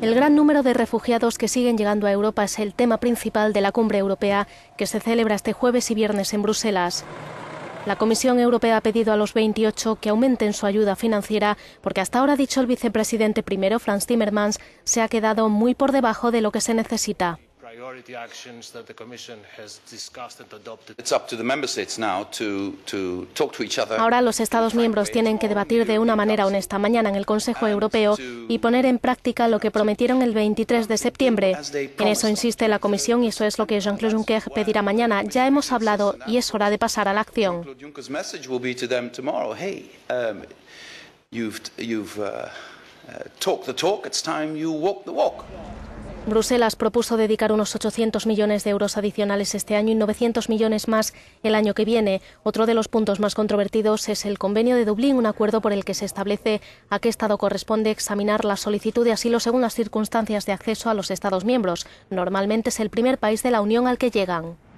El gran número de refugiados que siguen llegando a Europa es el tema principal de la cumbre europea que se celebra este jueves y viernes en Bruselas. La Comisión Europea ha pedido a los 28 que aumenten su ayuda financiera porque hasta ahora, dicho el vicepresidente primero, Franz Timmermans, se ha quedado muy por debajo de lo que se necesita. Ahora los Estados miembros tienen que debatir de una manera honesta mañana en el Consejo Europeo y poner en práctica lo que prometieron el 23 de septiembre. En eso insiste la Comisión y eso es lo que Jean-Claude Juncker pedirá mañana. Ya hemos hablado y es hora de pasar a la acción. Bruselas propuso dedicar unos 800 millones de euros adicionales este año y 900 millones más el año que viene. Otro de los puntos más controvertidos es el Convenio de Dublín, un acuerdo por el que se establece a qué Estado corresponde examinar la solicitud de asilo según las circunstancias de acceso a los Estados miembros. Normalmente es el primer país de la Unión al que llegan.